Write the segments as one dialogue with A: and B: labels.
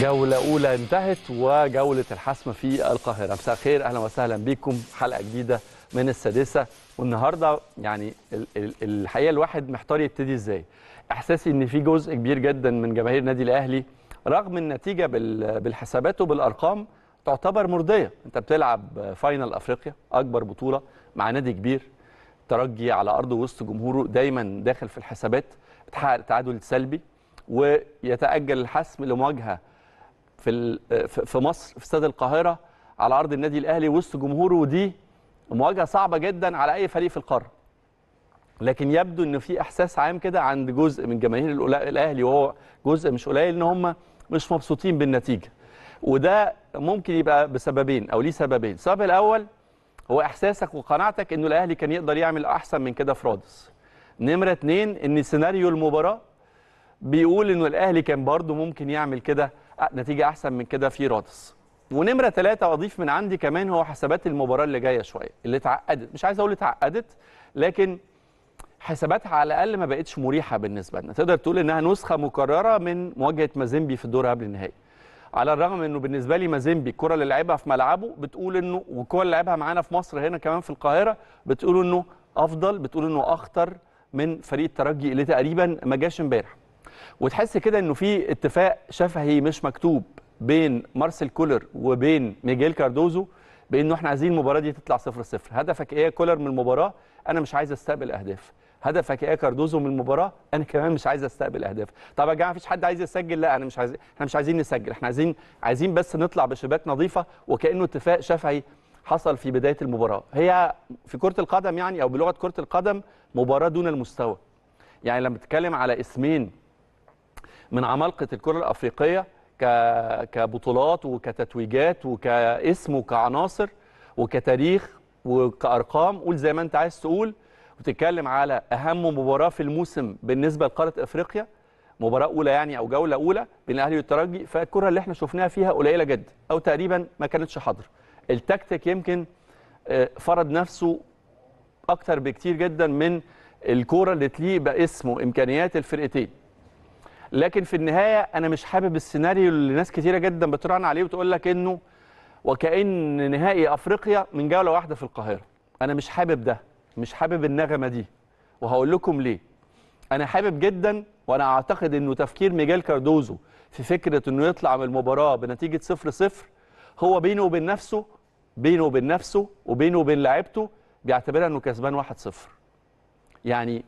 A: جولة أولى انتهت وجولة الحسم في القاهرة مساء الخير أهلا وسهلا بكم حلقة جديدة من السادسة والنهاردة يعني الحقيقة الواحد محتار يبتدي إزاي إحساسي إن في جزء كبير جدا من جماهير النادي الأهلي رغم النتيجة بالحسابات وبالأرقام تعتبر مرضية أنت بتلعب فاينل أفريقيا أكبر بطولة مع نادي كبير ترجي على أرضه وسط جمهوره دايما داخل في الحسابات تحقق تعادل سلبي ويتأجل الحسم لمواجهة في في مصر في استاد القاهره على ارض النادي الاهلي وسط جمهوره ودي مواجهه صعبه جدا على اي فريق في القاره لكن يبدو ان في احساس عام كده عند جزء من جماهير الاهلي وهو جزء مش قليل ان هم مش مبسوطين بالنتيجه وده ممكن يبقى بسببين او ليه سببين السبب الاول هو احساسك وقناعتك انه الاهلي كان يقدر يعمل احسن من كده في رادس نمره اتنين ان سيناريو المباراه بيقول انه الاهلي كان برضه ممكن يعمل كده آه، نتيجه احسن من كده في رادس ونمره ثلاثة اضيف من عندي كمان هو حسابات المباراه اللي جايه شويه اللي اتعقدت مش عايز اقول اتعقدت لكن حساباتها على الاقل ما بقتش مريحه بالنسبه لنا تقدر تقول انها نسخه مكرره من مواجهه مازيمبي في الدور قبل النهائي على الرغم انه بالنسبه لي مازيمبي الكره اللي لعبها في ملعبه بتقول انه والكره اللي لعبها معانا في مصر هنا كمان في القاهره بتقول انه افضل بتقول انه اخطر من فريق الترجي اللي تقريبا ما جاش امبارح وتحس كده انه في اتفاق شفهي مش مكتوب بين مارسيل كولر وبين ميجيل كاردوزو بانه احنا عايزين المباراه دي تطلع 0 0 هدفك ايه يا كولر من المباراه انا مش عايز استقبل اهداف هدفك ايه يا كاردوزو من المباراه انا كمان مش عايز استقبل اهداف طب يا جماعه مفيش حد عايز يسجل لا انا مش عايز احنا مش عايزين نسجل احنا عايزين عايزين بس نطلع بشباك نظيفه وكانه اتفاق شفهي حصل في بدايه المباراه هي في كره القدم يعني او بلغه كره القدم مباراه دون المستوى يعني لما تتكلم على اسمين من عمالقه الكره الافريقيه كبطولات وكتتويجات وكاسم وكعناصر وكتاريخ وكارقام قول زي ما انت عايز تقول وتتكلم على اهم مباراه في الموسم بالنسبه لقاره افريقيا مباراه اولى يعني او جوله اولى بين الاهلي والترجي فالكره اللي احنا شفناها فيها قليله جدا او تقريبا ما كانتش حاضره التكتيك يمكن آه، فرض نفسه اكتر بكتير جدا من الكوره اللي تليق باسمه امكانيات الفرقتين لكن في النهايه انا مش حابب السيناريو اللي ناس كتيره جدا بتراهن عليه وتقول لك انه وكان نهائي افريقيا من جوله واحده في القاهره انا مش حابب ده مش حابب النغمه دي وهقول لكم ليه انا حابب جدا وانا اعتقد انه تفكير ميجال كاردوزو في فكره انه يطلع من المباراه بنتيجه 0 0 هو بينه وبين نفسه بينه وبين نفسه وبينه وبين لعيبته بيعتبرها انه كسبان 1 0 يعني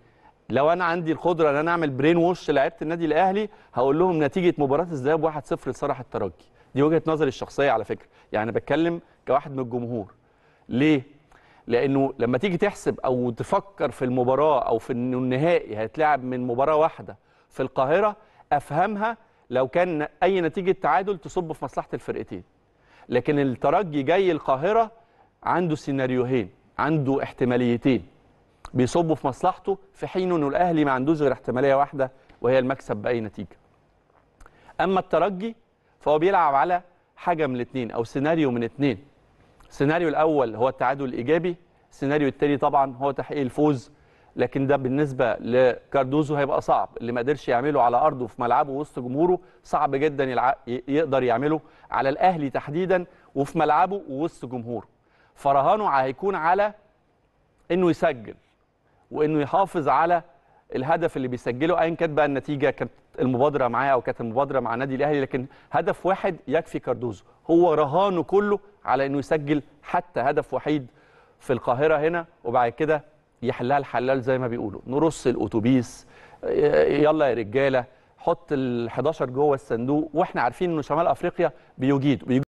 A: لو انا عندي القدره ان انا اعمل برين ووش لعيبه النادي الاهلي هقول لهم نتيجه مباراه الذهاب 1-0 لصالح الترجي دي وجهه نظري الشخصيه على فكره يعني بتكلم كواحد من الجمهور ليه لانه لما تيجي تحسب او تفكر في المباراه او في انه النهائي هيتلعب من مباراه واحده في القاهره افهمها لو كان اي نتيجه تعادل تصب في مصلحه الفرقتين لكن الترجي جاي القاهره عنده سيناريوهين عنده احتماليتين بيصبوا في مصلحته في حين انه الاهلي ما عندوش غير احتماليه واحده وهي المكسب باي نتيجه. اما الترجي فهو بيلعب على حاجه من الاثنين او سيناريو من اثنين السيناريو الاول هو التعادل الايجابي، السيناريو الثاني طبعا هو تحقيق الفوز لكن ده بالنسبه لكاردوزو هيبقى صعب اللي ما قدرش يعمله على ارضه في ملعبه وسط جمهوره صعب جدا يلع... يقدر يعمله على الاهلي تحديدا وفي ملعبه ووسط جمهوره. فرهانه هيكون على انه يسجل وانه يحافظ على الهدف اللي بيسجله ايا كانت بقى النتيجه كانت المبادره معاه او كانت المبادره مع النادي الاهلي لكن هدف واحد يكفي كاردوزو هو رهانه كله على انه يسجل حتى هدف وحيد في القاهره هنا وبعد كده يحلها الحلال زي ما بيقولوا نرص الاتوبيس يلا يا رجاله حط ال 11 جوه الصندوق واحنا عارفين انه شمال افريقيا بيجيد